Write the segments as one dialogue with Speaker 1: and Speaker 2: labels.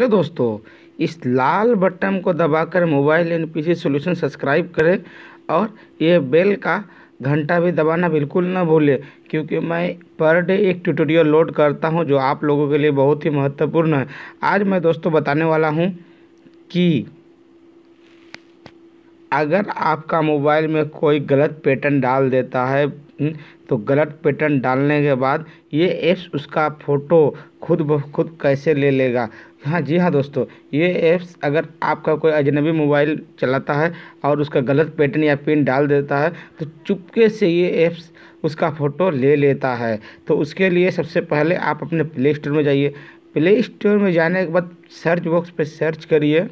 Speaker 1: hello तो दोस्तों इस लाल बटन को दबाकर mobile P C solution subscribe करें और ये बेल का घंटा भी दबाना बिल्कुल ना भूलें क्योंकि मैं पर डे एक ट्यूटोरियल लोड करता हूं जो आप लोगों के लिए बहुत ही महत्वपूर्ण है आज मैं दोस्तों बताने वाला हूं कि अगर आपका मोबाइल में कोई गलत पैटर्न डाल देता है हम्म, तो गलत पैटर्न डालने के बाद ये एप्स उसका फ़ोटो खुद ब खुद कैसे ले लेगा हाँ जी हाँ दोस्तों ये ऐप्स अगर आपका कोई अजनबी मोबाइल चलाता है और उसका गलत पैटर्न या पिन डाल देता है तो चुपके से ये ऐप्स उसका फ़ोटो ले लेता है तो उसके लिए सबसे पहले आप अपने प्ले स्टोर में जाइए प्ले स्टोर में जाने के बाद सर्च बॉक्स पे सर्च करिए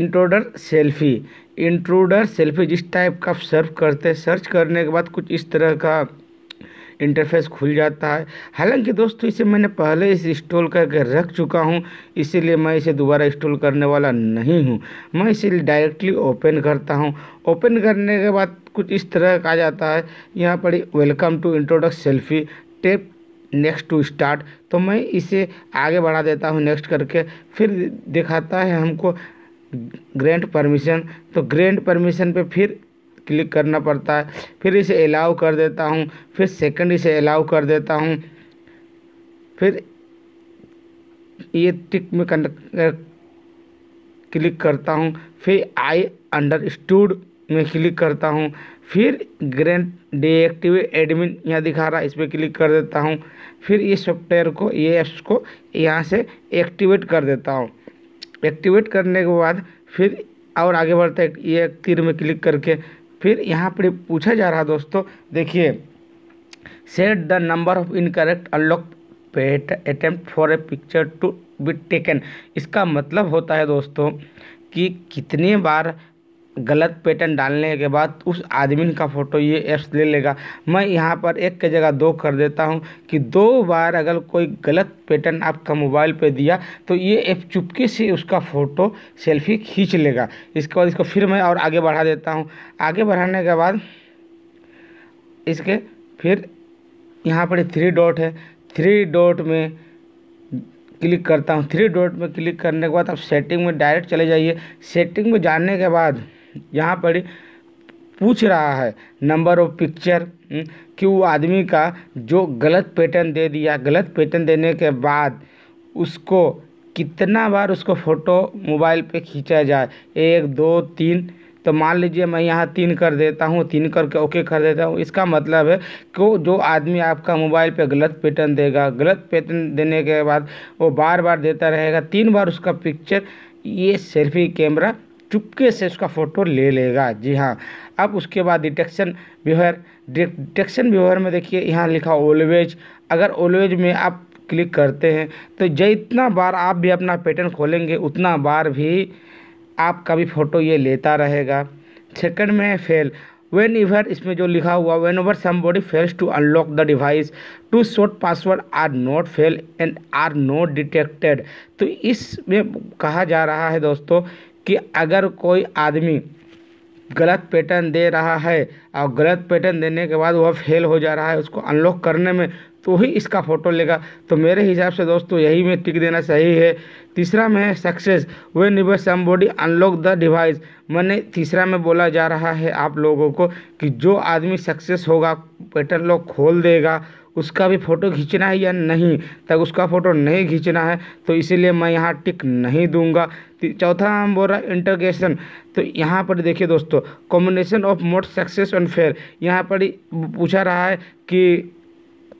Speaker 1: इंट्रोडर सेल्फ़ी इंट्रोडर सेल्फ़ी जिस टाइप का सर्व सर्च करते सर्च करने के बाद कुछ इस तरह का इंटरफेस खुल जाता है हालांकि दोस्तों इसे मैंने पहले इस इंस्टॉल करके रख चुका हूँ इसीलिए मैं इसे दोबारा इंस्टॉल करने वाला नहीं हूँ मैं इसे डायरेक्टली ओपन करता हूँ ओपन करने के बाद कुछ इस तरह का जाता है यहाँ पर welcome to intruder selfie tap next to start तो मैं इसे आगे बढ़ा देता हूँ नेक्स्ट करके फिर दिखाता है हमको ग्रैंड परमिशन तो ग्रैंड परमिशन पे फिर क्लिक करना पड़ता है फिर इसे अलाउ कर देता हूँ फिर सेकंड इसे अलाउ कर देता हूँ फिर ये टिक में क्लिक करता हूँ फिर आई अंडर स्टूड में क्लिक करता हूँ फिर ग्रैंड डीएक्टिव एडमिन यहाँ दिखा रहा है इस पर क्लिक कर देता हूँ फिर ये सॉफ्टवेयर को ये एप्स को यहाँ से एक्टिवेट कर देता हूँ एक्टिवेट करने के बाद फिर और आगे बढ़ते ये तीर में क्लिक करके फिर यहाँ पर पूछा जा रहा दोस्तों देखिए set the number of incorrect unlock pet attempt for a picture to be taken इसका मतलब होता है दोस्तों कि कितने बार गलत पैटर्न डालने के बाद उस आदमी का फ़ोटो ये ऐप्स ले लेगा मैं यहाँ पर एक के जगह दो कर देता हूँ कि दो बार अगर कोई गलत पैटर्न आपका मोबाइल पे दिया तो ये ऐप चुपके से उसका फ़ोटो सेल्फी खींच लेगा इसके बाद इसको फिर मैं और आगे बढ़ा देता हूँ आगे बढ़ाने के बाद इसके फिर यहाँ पर थ्री डॉट है थ्री डॉट में क्लिक करता हूँ थ्री डॉट में क्लिक करने के बाद आप सेटिंग में डायरेक्ट चले जाइए सेटिंग में जाने के बाद यहाँ पर पूछ रहा है नंबर ऑफ पिक्चर कि वो आदमी का जो गलत पैटर्न दे दिया गलत पैटर्न देने के बाद उसको कितना बार उसको फ़ोटो मोबाइल पे खींचा जाए एक दो तीन तो मान लीजिए मैं यहाँ तीन कर देता हूँ तीन करके ओके कर देता हूँ इसका मतलब है कि जो आदमी आपका मोबाइल पे गलत पैटर्न देगा गलत पैटर्न देने के बाद वो बार बार देता रहेगा तीन बार उसका पिक्चर ये सेल्फी कैमरा चुपके से उसका फ़ोटो ले लेगा जी हाँ अब उसके बाद डिटेक्शन व्यवहार डिटेक्शन व्यवहार में देखिए यहाँ लिखा ओलवेज अगर ओलवेज में आप क्लिक करते हैं तो जितना बार आप भी अपना पैटर्न खोलेंगे उतना बार भी आपका भी फ़ोटो ये लेता रहेगा सेकंड में फेल वेन इवर इसमें जो लिखा हुआ whenever somebody fails to unlock the device too short password are not fail and are not detected तो इसमें कहा जा रहा है दोस्तों कि अगर कोई आदमी गलत पैटर्न दे रहा है और गलत पैटर्न देने के बाद वह फेल हो जा रहा है उसको अनलॉक करने में तो ही इसका फ़ोटो लेगा तो मेरे हिसाब से दोस्तों यही में टिक देना सही है तीसरा में है success whenever somebody unlock the device मैंने तीसरा में बोला जा रहा है आप लोगों को कि जो आदमी सक्सेस होगा पैटर्न लॉक खोल देगा उसका भी फ़ोटो खींचना है या नहीं तब उसका फ़ोटो नहीं खींचना है तो इसीलिए मैं यहाँ टिक नहीं दूंगा चौथा हम बोल रहा है इंटरगेशन तो यहाँ पर देखिए दोस्तों combination of mode success and fail यहाँ पर पूछा रहा है कि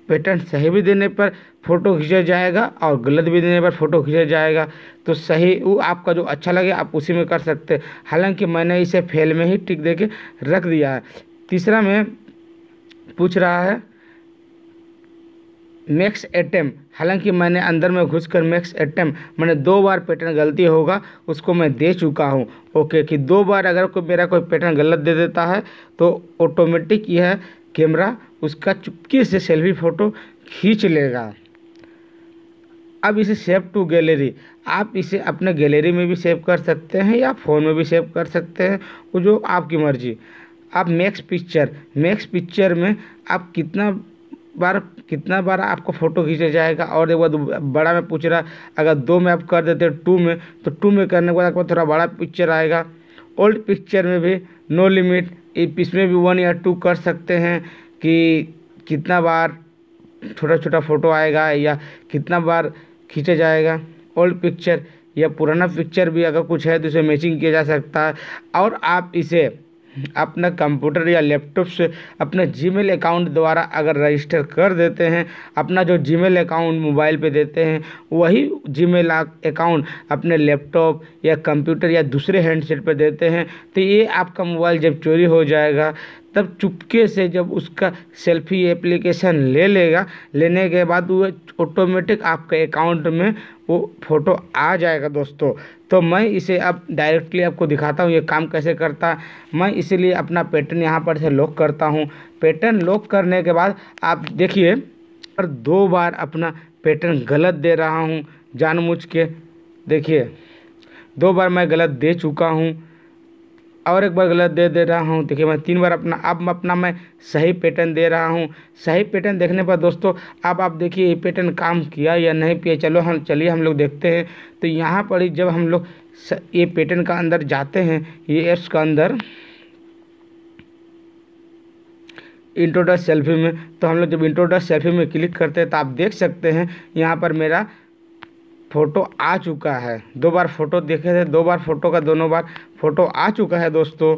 Speaker 1: पेटेंट सही भी देने पर फ़ोटो खींचा जाएगा और गलत भी देने पर फ़ोटो खींचा जाएगा तो सही वो आपका जो अच्छा लगे आप उसी में कर सकते हैं हालांकि मैंने इसे फेल में ही टिक दे के रख दिया है तीसरा में पूछ रहा है मैक्स एटम हालांकि मैंने अंदर में घुस कर मैक्स एटम मैंने दो बार पैटर्न गलती होगा उसको मैं दे चुका हूँ ओके कि दो बार अगर कोई मेरा कोई पैटर्न गलत दे देता है तो ऑटोमेटिक यह कैमरा उसका चुपके से सेल्फी फ़ोटो खींच लेगा अब इसे सेव टू गैलरी आप इसे अपने गैलरी में भी सेव कर सकते हैं या फ़ोन में भी सेव कर सकते हैं वो जो आपकी मर्ज़ी आप मैक्स पिक्चर मैक्स पिक्चर में आप कितना बार कितना बार आपका फ़ोटो खींचा जाएगा और एक बार बड़ा में पूछ रहा अगर दो में आप कर देते टू में तो टू में करने के बाद आपको थोड़ा बड़ा पिक्चर आएगा ओल्ड पिक्चर में भी नो लिमिट इसमें भी वन या टू कर सकते हैं कि कितना बार छोटा छोटा फ़ोटो आएगा या कितना बार खींचा जाएगा ओल्ड पिक्चर या पुराना पिक्चर भी अगर कुछ है तो उसे मैचिंग किया जा सकता है और आप इसे अपना कंप्यूटर या लैपटॉप से अपने जीमेल अकाउंट द्वारा अगर रजिस्टर कर देते हैं अपना जो जीमेल अकाउंट मोबाइल पे देते हैं वही जीमेल अकाउंट अपने लैपटॉप या कंप्यूटर या दूसरे हैंडसेट पे देते हैं तो ये आपका मोबाइल जब चोरी हो जाएगा तब चुपके से जब उसका सेल्फी एप्लीकेशन ले लेगा लेने के बाद वो ऑटोमेटिक आपके अकाउंट में वो फ़ोटो आ जाएगा दोस्तों तो मैं इसे अब डायरेक्टली आपको दिखाता हूँ ये काम कैसे करता मैं इसीलिए अपना पैटर्न यहाँ पर से लॉक करता हूँ पैटर्न लॉक करने के बाद आप देखिए और दो बार अपना पैटर्न गलत दे रहा हूँ जानबूझ के देखिए दो बार मैं गलत दे चुका हूँ और एक बार गलत दे दे रहा हूँ देखिए मैं तीन बार अपना अब अपना मैं सही पैटर्न दे रहा हूँ सही पैटर्न देखने पर दोस्तों अब आप देखिए ये पैटर्न काम किया या नहीं किया चलो हम चलिए हम लोग देखते हैं तो यहाँ पर ही जब हम लोग ये पैटर्न का अंदर जाते हैं ये ऐप्स का अंदर इंट्रोडक्ट सेल्फी में तो हम लोग जब इंट्रोडक्ट सेल्फी में क्लिक करते हैं तो आप देख सकते हैं यहाँ पर मेरा फ़ोटो आ चुका है दो बार फ़ोटो देखे थे दो बार फ़ोटो का दोनों बार फ़ोटो आ चुका है दोस्तों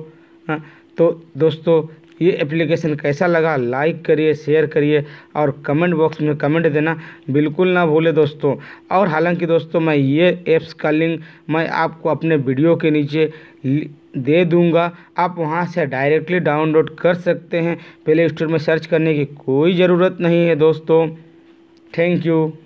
Speaker 1: हाँ, तो दोस्तों ये एप्लीकेशन कैसा लगा लाइक करिए शेयर करिए और कमेंट बॉक्स में कमेंट देना बिल्कुल ना भूले दोस्तों और हालांकि दोस्तों मैं ये ऐप्स का लिंक मैं आपको अपने वीडियो के नीचे दे दूंगा आप वहां से डायरेक्टली डाउनलोड कर सकते हैं प्ले स्टोर में सर्च करने की कोई ज़रूरत नहीं है दोस्तों थैंक यू